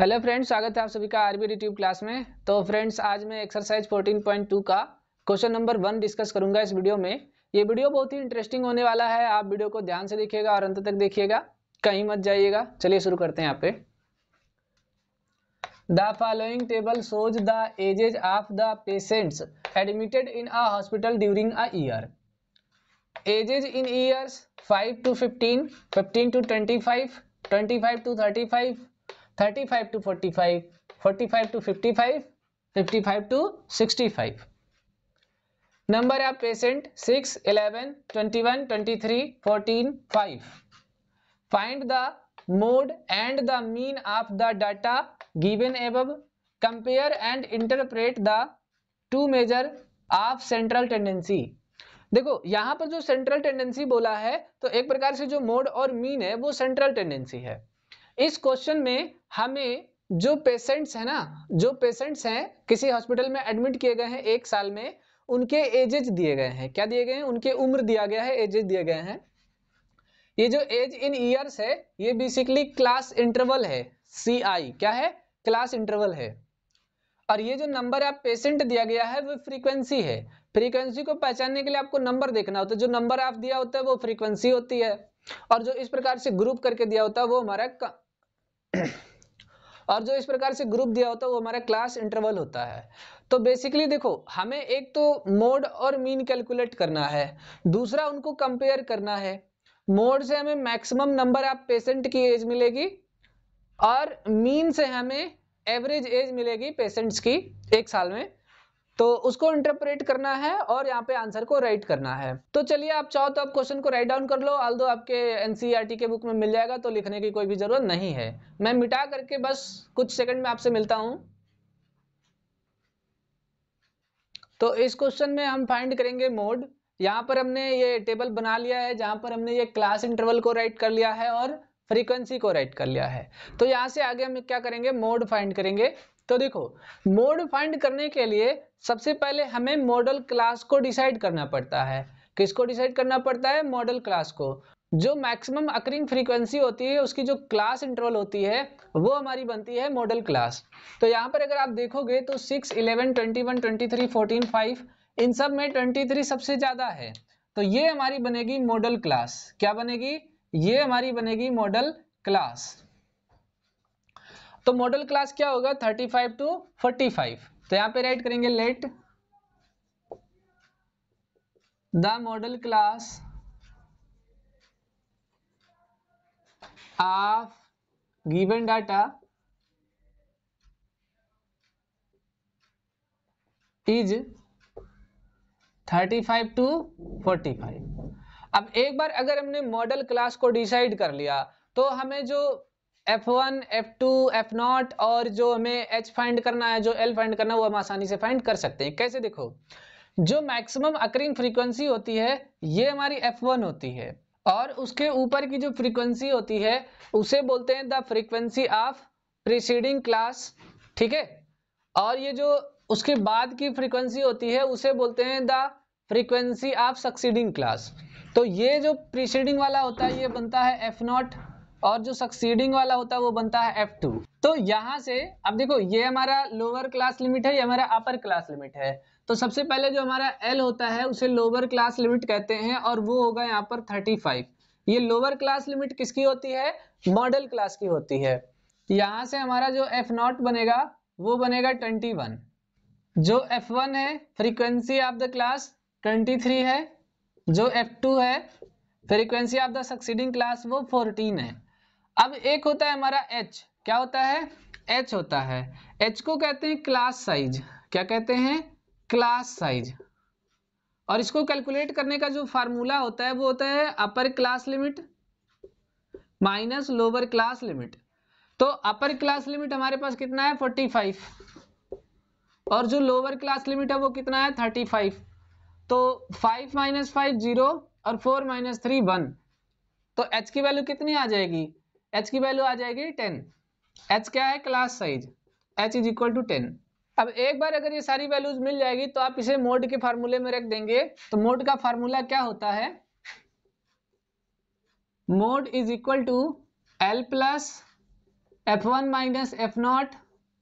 hello friends स्वागत है आप सभी का आरबी यूट्यूब क्लास में तो फ्रेंड्स आज मैं एक्सरसाइज 14.2 का क्वेश्चन नंबर वन डिस्कस करूंगा इस वीडियो में ये वीडियो बहुत ही इंटरेस्टिंग होने वाला है आप वीडियो को ध्यान से देखिएगा और अंत तक देखिएगा कहीं मत जाइएगा चलिए शुरू करते हैं यहाँ पे the following table shows the ages of the patients admitted in a hospital during a year ages in five to fifteen fifteen to twenty five twenty five to thirty five number of patient six eleven twenty one twenty three fourteen five find the mode and the mean of the data given above compare and interpret the two measure of central tendency देखो यहां पर जो central tendency बोला है तो एक प्रकार से जो मोड और मीन है वो सेंट्रल टेंडेंसी है इस क्वेश्चन में हमें जो पेशेंट्स है ना जो पेशेंट्स हैं किसी हॉस्पिटल में एडमिट किए गए हैं एक साल में उनके एजेज दिए गए हैं क्या दिए गए हैं उनके उम्र दिया गया है एजेज दिए गए हैं ये जो एज इन ईयर्स है ये बेसिकली क्लास इंटरवल है सी आई क्या है क्लास इंटरवल है और ये जो नंबर आप पेशेंट दिया गया है वो फ्रीक्वेंसी है फ्रीक्वेंसी को पहचानने के लिए आपको नंबर देखना होता है जो नंबर आप दिया होता है वो फ्रीक्वेंसी होती है और जो इस प्रकार से ग्रुप करके दिया होता है वो हमारा और जो इस प्रकार से ग्रुप दिया होता है वो हमारा क्लास इंटरवल होता है तो बेसिकली देखो हमें एक तो मोड और मीन कैलकुलेट करना है दूसरा उनको कंपेयर करना है मोड से हमें मैक्सिमम नंबर आप पेशेंट की एज मिलेगी और मीन से हमें एवरेज एज मिलेगी पेशेंट्स की एक साल में तो उसको इंटरप्रेट करना है और यहाँ पे आंसर को राइट करना है तो चलिए आप चाहो तो आप क्वेश्चन को राइट डाउन कर लो आल आपके एनसीईआरटी e के बुक में मिल जाएगा तो लिखने की कोई भी जरूरत नहीं है मैं मिटा करके बस कुछ सेकंड में आपसे मिलता हूँ तो इस क्वेश्चन में हम फाइंड करेंगे मोड यहाँ पर हमने ये टेबल बना लिया है जहाँ पर हमने ये क्लास इंटरवल को राइट कर लिया है और फ्रीक्वेंसी को राइट कर लिया है तो यहाँ से आगे हम क्या करेंगे मोड फाइंड करेंगे तो देखो मोड फाइंड करने के लिए सबसे पहले हमें मॉडल क्लास को डिसाइड करना पड़ता है किसको डिसाइड करना पड़ता है मॉडल क्लास को जो मैक्सिमम अक्रिंग फ्रीक्वेंसी होती है उसकी जो क्लास इंटरवल होती है वो हमारी बनती है मॉडल क्लास तो यहाँ पर अगर आप देखोगे तो six eleven twenty one twenty three fourteen five इन सब में ट्वेंटी थ्री सबसे ज़्यादा है तो ये हमारी बनेगी मॉडल क्लास क्या बनेगी ये हमारी बनेगी मॉडल क्लास तो मॉडल क्लास क्या होगा thirty five to forty five तो यहां पे राइट करेंगे let the modal class of given data is 35 to 45 अब एक बार अगर हमने मॉडल क्लास को डिसाइड कर लिया तो हमें जो F one F two F nought और जो हमें एच फाइंड करना है जो एल फाइंड करना है वो हम आसानी से फाइंड कर सकते हैं कैसे देखो जो मैक्सिमम अक्रिंग फ्रीक्वेंसी होती है ये हमारी एफ वन होती है और उसके ऊपर की जो फ्रीक्वेंसी होती है उसे बोलते हैं the frequency of preceding class ठीक है और ये जो उसके बाद की फ्रीक्वेंसी होती है उसे बोलते हैं the frequency of succeeding class तो ये जो प्रिसीडिंग वाला होता है ये बनता है एफ नॉट और जो सक्सीडिंग वाला होता है वो बनता है एफ टू तो यहाँ से अब देखो ये हमारा लोअर क्लास लिमिट है ये हमारा अपर क्लास लिमिट है तो सबसे पहले जो हमारा एल होता है उसे लोअर क्लास लिमिट कहते हैं और वो होगा यहाँ पर थर्टी फाइव ये लोअर क्लास लिमिट किसकी होती है मॉडल क्लास की होती है यहाँ से हमारा जो एफ नॉट बनेगा वो बनेगा ट्वेंटी वन जो एफ वन है frequency of the class twenty three है जो एफ टू है frequency of the succeeding class वो फोर्टीन है अब एक होता है हमारा एच क्या होता है एच होता है एच को कहते हैं क्लास साइज क्या कहते हैं क्लास साइज और इसको कैलकुलेट करने का जो फार्मूला होता है वो होता है upper class limit minus lower class limit तो अपर क्लास लिमिट हमारे पास कितना है 45 और जो लोअर क्लास लिमिट है वो कितना है 35 तो 5 माइनस फाइव जीरो और 4 माइनस थ्री वन तो h की वैल्यू कितनी आ जाएगी एच की वैल्यू आ जाएगी टेन एच क्या है class size H is equal to ten अब एक बार अगर ये सारी वैल्यूज मिल जाएगी तो आप इसे मोड के फार्मूले में रख देंगे तो मोड का फार्मूला क्या होता है mode is equal to L plus F one minus F nought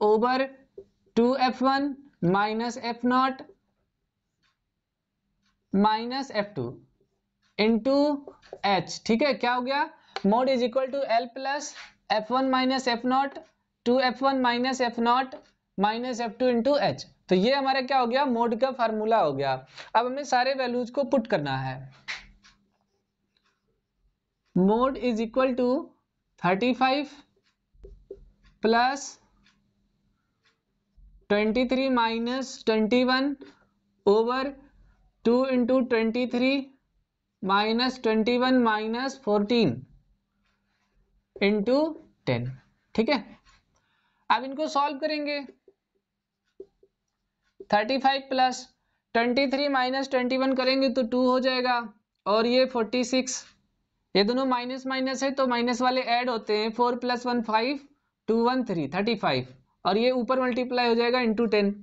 over two F one minus F nought minus F two into H ठीक है क्या हो गया mode is equal to L plus F one minus F nought two F one minus F nought minus F two into H तो ये हमारा क्या हो गया मोड का फार्मूला हो गया अब हमें सारे वैल्यूज को पुट करना है mode is equal to thirty five plus twenty three minus twenty one over two into twenty three minus twenty one minus fourteen into ten ठीक है अब इनको सॉल्व करेंगे thirty five plus twenty three minus twenty one करेंगे तो to हो जाएगा और ये फोर्टी सिक्स ये दोनों माइनस माइनस है तो माइनस वाले ऐड होते हैं four plus one five two one three thirty five और ये ऊपर मल्टीप्लाई हो जाएगा इंटू टेन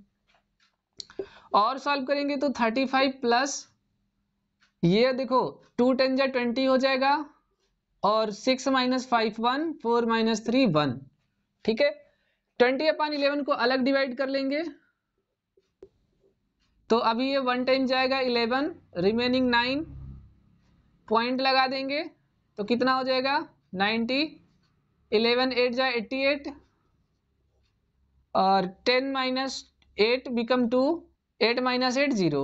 और सॉल्व करेंगे तो थर्टी फाइव प्लस ये देखो टू टेन जा ट्वेंटी हो जाएगा और six minus five one four minus three one ठीक है ट्वेंटी अपन इलेवन को अलग डिवाइड कर लेंगे तो अभी ये वन टाइम जाएगा इलेवन रिमेनिंग नाइन पॉइंट लगा देंगे तो कितना हो जाएगा नाइन्टी इलेवन एट जाए एट्टी एट और ten minus eight become two eight minus eight zero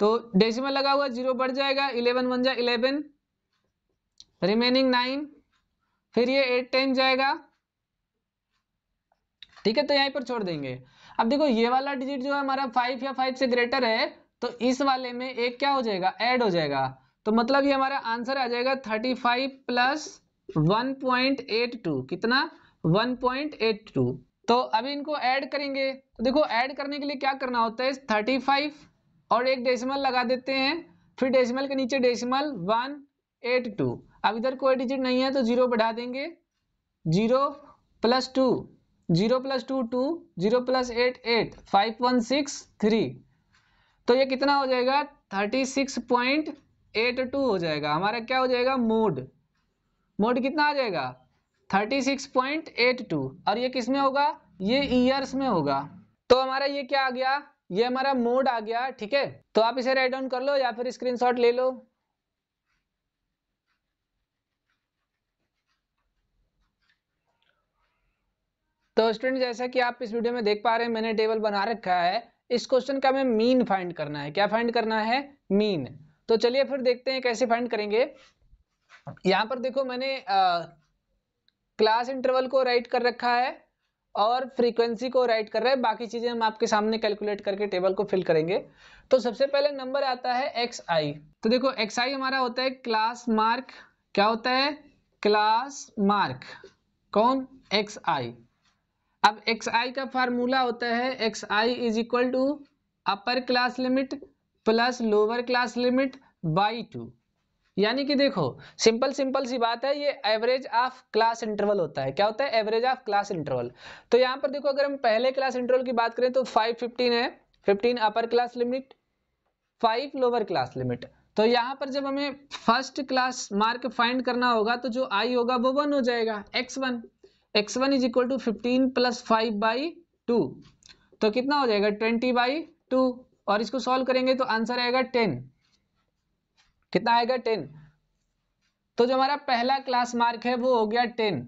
तो डेसिमल लगा हुआ जीरो बढ़ जाएगा इलेवन वन जाए इलेवन रिमेनिंग नाइन फिर ये एट टेन जाएगा ठीक है तो यहीं पर छोड़ देंगे अब देखो ये वाला डिजिट जो है हमारा फाइव या फाइव से ग्रेटर है तो इस वाले में एक क्या हो जाएगा ऐड हो जाएगा तो मतलब ये हमारा आंसर आ जाएगा thirty five plus one point eight two कितना वन पॉइंट एट टू तो अभी इनको ऐड करेंगे तो देखो ऐड करने के लिए क्या करना होता है थर्टी फाइव और एक डेसिमल लगा देते हैं फिर डेसिमल के नीचे डेसिमल वन एट टू अब इधर कोई डिजिट नहीं है तो जीरो बढ़ा देंगे zero plus two zero plus two two zero plus eight eight five one six three तो ये कितना हो जाएगा thirty six point eight two हो जाएगा हमारा क्या हो जाएगा मोड मोड कितना आ जाएगा thirty six point eight two और ये किस में होगा ये ईयर्स में होगा तो हमारा ये क्या आ गया ये हमारा मोड आ गया ठीक है तो आप इसे राइट डाउन कर लो या फिर स्क्रीनशॉट ले लो तो स्टूडेंट जैसा कि आप इस वीडियो में देख पा रहे हैं मैंने टेबल बना रखा है इस क्वेश्चन का हमें मीन फाइंड करना है क्या फाइंड करना है मीन तो चलिए फिर देखते हैं कैसे फाइंड करेंगे यहाँ पर देखो मैंने क्लास इंटरवल को राइट कर रखा है और फ्रीक्वेंसी को राइट कर रहा है बाकी चीजें हम आपके सामने कैलकुलेट करके टेबल को फिल करेंगे तो सबसे पहले नंबर आता है एक्स आई तो देखो एक्स आई हमारा होता है क्लास मार्क क्या होता है क्लास मार्क कौन एक्स आई अब एक्स आई का फार्मूला होता है X I is equal to upper class limit plus lower class limit by two यानी कि देखो सिंपल सिंपल सी बात है ये एवरेज ऑफ क्लास इंटरवल होता है क्या होता है एवरेज ऑफ क्लास इंटरवल तो यहाँ पर देखो अगर हम पहले क्लास इंटरवल की बात करें तो 515 है 15 upper class limit 5 lower class limit तो यहाँ पर जब हमें फर्स्ट क्लास मार्क फाइंड करना होगा तो जो आई होगा वो वन हो जाएगा X one X one is equal to fifteen plus five by two तो कितना हो जाएगा ट्वेंटी बाई टू और इसको सॉल्व करेंगे तो आंसर आएगा टेन कितना आएगा टेन तो जो हमारा पहला क्लास मार्क है वो हो गया टेन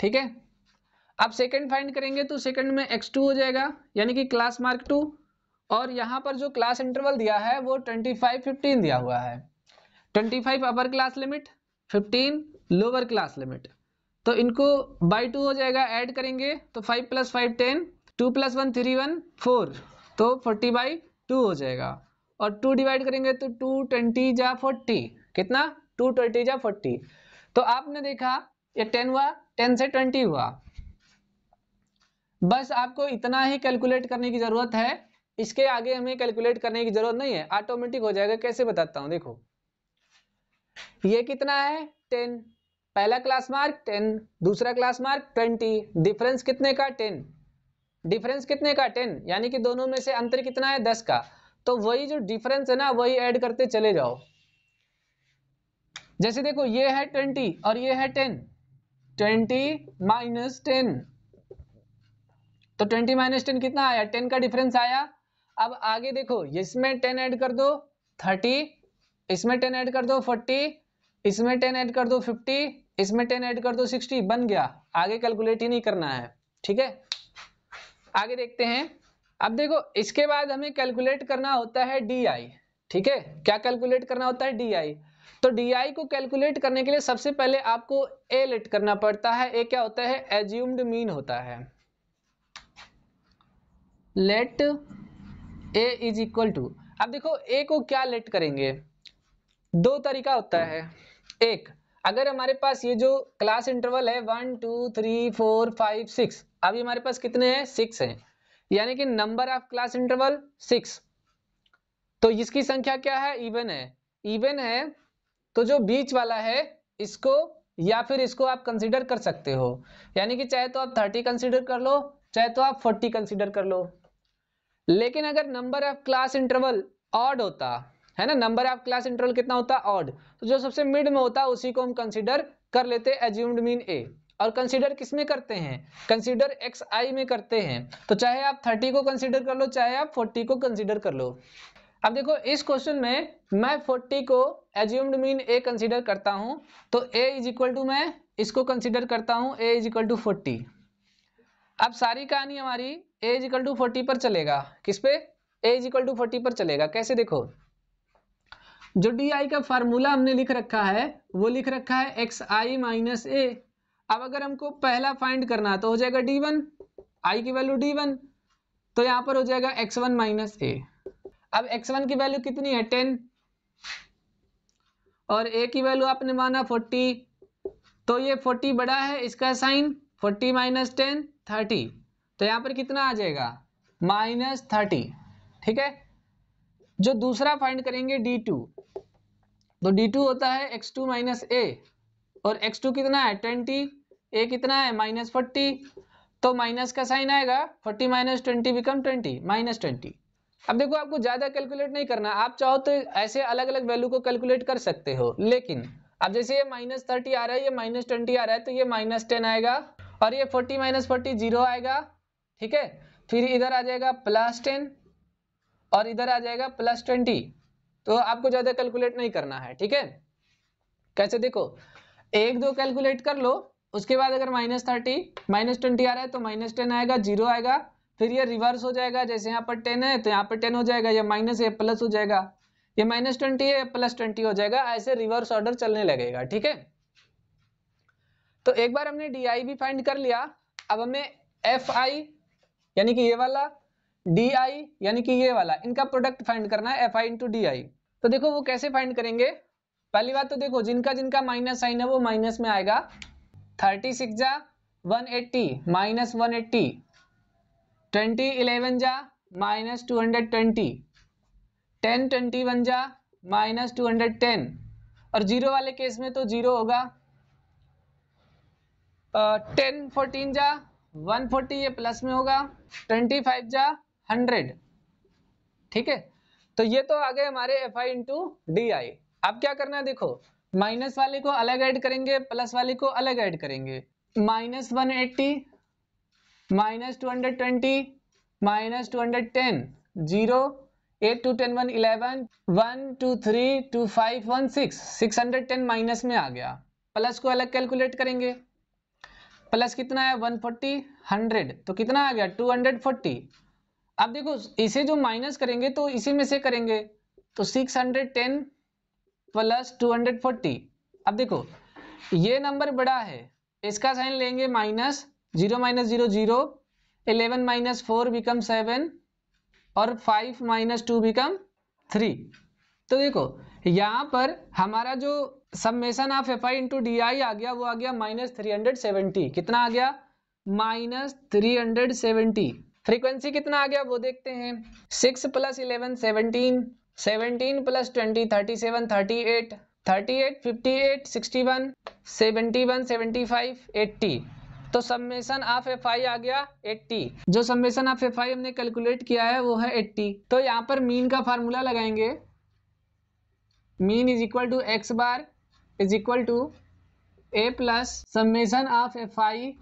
ठीक है अब सेकंड फाइंड करेंगे तो सेकंड में एक्स टू हो जाएगा यानी कि क्लास मार्क टू और यहाँ पर जो क्लास इंटरवल दिया है वो ट्वेंटी फाइव फिफ्टीन दिया हुआ है twenty five upper class limit fifteen lower class limit तो इनको बाय टू हो जाएगा ऐड करेंगे तो five plus five ten two plus one three one four तो फोर्टी बाई टू हो जाएगा और टू डिवाइड करेंगे तो टू ट्वेंटी या फोर्टी कितना टू ट्वेंटी या फोर्टी तो आपने देखा ये टेन हुआ टेन से ट्वेंटी हुआ बस आपको इतना ही कैलकुलेट करने की जरूरत है इसके आगे हमें कैलकुलेट करने की जरूरत नहीं है ऑटोमेटिक हो जाएगा कैसे बताता हूं देखो ये कितना है टेन पहला क्लास मार्क टेन दूसरा क्लास मार्क ट्वेंटी डिफरेंस कितने का टेन डिफरेंस कितने का टेन यानी कि दोनों में से अंतर कितना है दस का तो वही जो डिफरेंस है ना वही ऐड करते चले जाओ जैसे देखो ये है ट्वेंटी और ये है टेन ट्वेंटी माइनस टेन तो ट्वेंटी माइनस टेन कितना आया टेन का डिफरेंस आया अब आगे देखो इसमें टेन ऐड कर दो थर्टी इसमें टेन ऐड कर दो फोर्टी इसमें टेन ऐड कर दो फिफ्टी इसमें टेन ऐड कर दो सिक्सटी बन गया आगे कैलकुलेट ही नहीं करना है ठीक है आगे देखते हैं अब देखो इसके बाद हमें कैलकुलेट करना होता है डी आई ठीक है क्या कैलकुलेट करना होता है डी आई तो डी आई को कैलकुलेट करने के लिए सबसे पहले आपको ए लेट करना पड़ता है ए क्या होता है एज्यूम्ड मीन होता है let A is equal to अब देखो ए को क्या लेट करेंगे दो तरीका होता है एक अगर हमारे पास ये जो क्लास इंटरवल है one two three four five six अभी हमारे पास कितने हैं सिक्स हैं यानी कि number of class interval six तो इसकी संख्या क्या है इवन है इवन है तो जो बीच वाला है इसको या फिर इसको आप कंसिडर कर सकते हो यानी कि चाहे तो आप थर्टी कंसिडर कर लो चाहे तो आप फोर्टी कंसिडर कर लो लेकिन अगर number of class interval odd होता है ना नंबर ऑफ क्लास इंटरवल कितना होता है ऑड तो जो सबसे मिड में होता है उसी को हम कंसिडर कर लेते हैं एज्यूम्ड मीन ए और कंसिडर किस में करते हैं कंसिडर एक्स आई में करते हैं तो चाहे आप थर्टी को कंसिडर कर लो चाहे आप फोर्टी को कंसिडर कर लो अब देखो इस क्वेश्चन में मैं फोर्टी को एज्यूम्ड मीन ए कंसिडर करता हूँ तो ए इज इक्वल टू मैं इसको कंसिडर करता हूँ A is equal to forty अब सारी कहानी हमारी A is equal to forty पर चलेगा किस पे A is equal to forty पर चलेगा कैसे देखो जो डी आई का फार्मूला हमने लिख रखा है वो लिख रखा है एक्स आई माइनस ए अब अगर हमको पहला फाइंड करना तो हो जाएगा डी वन आई की वैल्यू डी वन तो यहां पर हो जाएगा एक्स वन माइनस ए अब एक्स वन की वैल्यू कितनी है टेन और ए की वैल्यू आपने माना फोर्टी तो ये फोर्टी बड़ा है इसका sign forty minus ten thirty तो यहां पर कितना आ जाएगा माइनस थर्टी ठीक है जो दूसरा फाइंड करेंगे डी टू तो डी टू होता है एक्स टू माइनस ए और एक्स टू कितना है ट्वेंटी ए कितना है माइनस फोर्टी तो माइनस का साइन आएगा forty minus twenty become twenty minus twenty अब देखो आपको ज्यादा कैलकुलेट नहीं करना आप चाहो तो ऐसे अलग अलग वैल्यू को कैलकुलेट कर सकते हो लेकिन अब जैसे ये माइनस थर्टी आ रहा है ये माइनस ट्वेंटी आ रहा है तो ये माइनस टेन आएगा और ये फोर्टी माइनस फोर्टी जीरो आएगा ठीक है फिर इधर आ जाएगा प्लस टेन और इधर आ जाएगा प्लस ट्वेंटी तो आपको ज्यादा कैलकुलेट नहीं करना है ठीक है कैसे देखो एक दो कैलकुलेट कर लो उसके बाद अगर माइनस थर्टी माइनस ट्वेंटी आ रहा है तो माइनस टेन आएगा जीरो आएगा फिर ये रिवर्स हो जाएगा जैसे यहाँ पर टेन है तो यहाँ पर टेन हो जाएगा या माइनस है प्लस हो जाएगा ये माइनस ट्वेंटी है प्लस ट्वेंटी हो जाएगा ऐसे रिवर्स ऑर्डर चलने लगेगा ठीक है तो एक बार हमने डी आई भी फाइंड कर लिया अब हमें एफ आई यानी कि ये वाला डी आई यानी कि ये वाला इनका प्रोडक्ट फाइंड करना है F I into D I तो देखो वो कैसे फाइंड करेंगे पहली बात तो देखो जिनका जिनका माइनस साइन है वो माइनस में आएगा थर्टी सिक्स जा one eighty minus one eighty twenty eleven जा minus two hundred twenty ten twenty one जा माइनस टू हंड्रेड टेन और जीरो वाले केस में तो जीरो होगा टेन फोर्टीन जा वन फोर्टी ये प्लस में होगा ट्वेंटी फाइव जा हंड्रेड ठीक है तो ये तो आ गए हमारे F I into D I अब क्या करना है देखो माइनस वाले को अलग ऐड करेंगे प्लस वाले को अलग ऐड करेंगे minus one eighty minus two hundred twenty minus two hundred ten zero eight two ten one eleven one two three two five one six six hundred ten minus में आ गया plus को अलग calculate करेंगे plus कितना है one forty hundred तो कितना आ गया टू हंड्रेड फोर्टी अब देखो इसे जो माइनस करेंगे तो इसी में से करेंगे तो 610 हंड्रेड टेन प्लस टू अब देखो ये नंबर बड़ा है इसका साइन लेंगे minus zero minus zero zero eleven minus four become seven और five minus two become three तो देखो यहाँ पर हमारा जो summation of F I into D I आ गया वो आ गया माइनस थ्री हंड्रेड सेवेंटी कितना आ गया minus three hundred seventy frequency कितना आ गया वो देखते हैं six plus eleven seventeen seventeen plus twenty thirty seven thirty eight thirty eight fifty eight sixty one seventy one seventy five eighty तो सम्मेशन ऑफ एफ आई आ गया 80 जो सम्मेशन ऑफ एफ आई हमने कैलकुलेट किया है वो है 80 तो यहाँ पर मीन का फार्मूला लगाएंगे mean is equal to X bar is equal to A plus summation of F I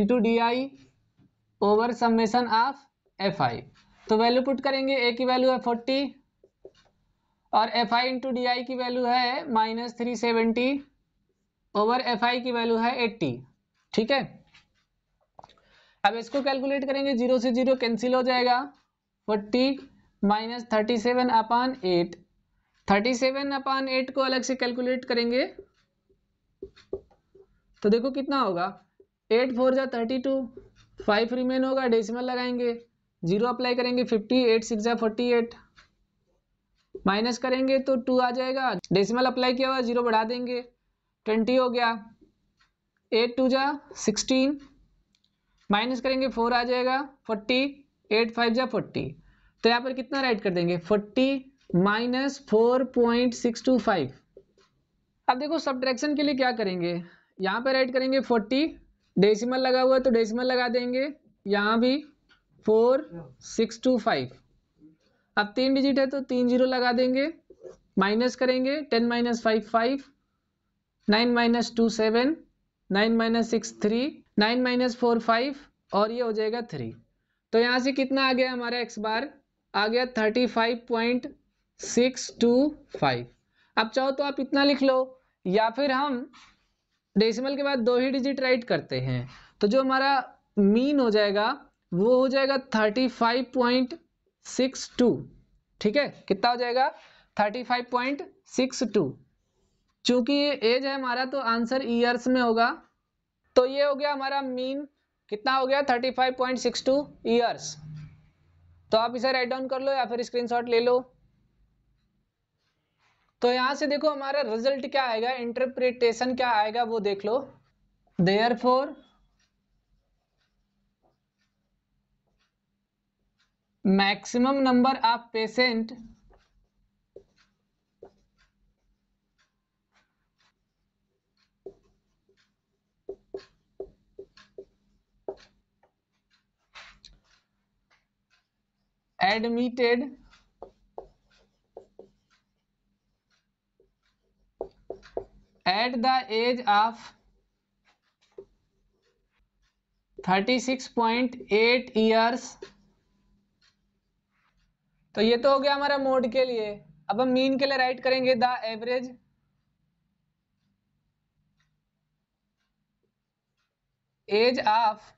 into D I over summation of F I तो वैल्यू पुट करेंगे ए की वैल्यू है फोर्टी और F I into D I की value है minus three seventy over F I की value है eighty ठीक है अब इसको कैलकुलेट करेंगे जीरो से जीरो कैंसिल हो जाएगा forty minus thirty seven upon eight thirty seven upon eight को अलग से कैलकुलेट करेंगे तो देखो कितना होगा एट फोर जा थर्टी टू फाइव रिमेन होगा डेसिमल लगाएंगे जीरो अप्लाई करेंगे फिफ्टी एट सिक्स या फोर्टी एट माइनस करेंगे तो टू आ जाएगा डेसिमल अप्लाई किया हुआ जीरो बढ़ा देंगे ट्वेंटी हो गया एट टू जा सिक्सटीन माइनस करेंगे फोर आ जाएगा फोर्टी एट फाइव जा फोर्टी तो यहाँ पर कितना राइट कर देंगे forty minus four point six two five अब देखो सब के लिए क्या करेंगे यहाँ पर राइट करेंगे फोर्टी डेसिमल लगा हुआ है तो डेसिमल लगा देंगे यहाँ भी फोर सिक्स टू फाइव अब तीन डिजिट है तो तीन जीरो लगा देंगे माइनस करेंगे ten minus five five nine minus two seven nine minus six three nine minus four five और ये हो जाएगा थ्री तो यहाँ से कितना आ गया हमारा एक्स बार आ गया thirty five point six two five अब चाहो तो आप इतना लिख लो या फिर हम डेसिमल के बाद दो ही डिजिट राइट करते हैं तो जो हमारा मीन हो जाएगा वो हो जाएगा thirty five point six two ठीक है कितना हो जाएगा thirty five point six two चूंकि ये एज है हमारा तो आंसर ईयर्स में होगा तो ये हो गया हमारा मीन कितना हो गया thirty five point six two years तो आप इसे राइट डाउन कर लो या फिर स्क्रीनशॉट ले लो तो यहाँ से देखो हमारा रिजल्ट क्या आएगा इंटरप्रिटेशन क्या आएगा वो देख लो therefore maximum number of patient admitted at the age of 36.8 years तो ये तो हो गया हमारा मोड के लिए अब हम मीन के लिए राइट करेंगे the average age of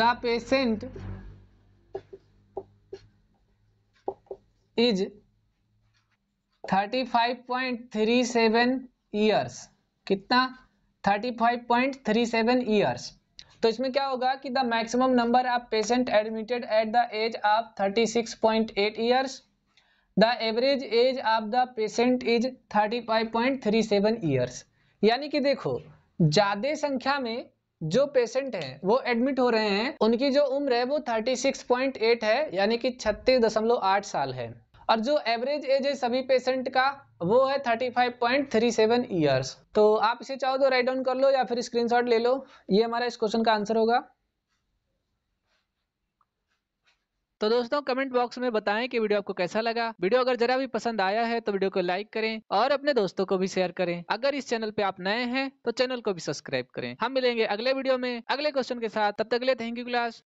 the patient is 35.37 years कितना 35.37 ईयर्स तो इसमें क्या होगा कि the maximum number of patient admitted at the age of 36.8 years the average age of the patient is 35.37 years यानी कि देखो ज़्यादा संख्या में जो पेशेंट हैं वो एडमिट हो रहे हैं उनकी जो उम्र है वो 36.8 है यानी कि छत्तीस साल है और जो एवरेज एज है सभी पेशेंट का वो है 35.37 इयर्स तो आप इसे चाहो तो राइट डाउन कर लो या फिर स्क्रीनशॉट ले लो ये हमारा इस क्वेश्चन का आंसर होगा तो दोस्तों कमेंट बॉक्स में बताएं कि वीडियो आपको कैसा लगा वीडियो अगर जरा भी पसंद आया है तो वीडियो को लाइक करें और अपने दोस्तों को भी शेयर करें अगर इस चैनल पे आप नए हैं तो चैनल को भी सब्सक्राइब करें हम मिलेंगे अगले वीडियो में अगले क्वेश्चन के साथ तब तक अगले थैंक यू क्लास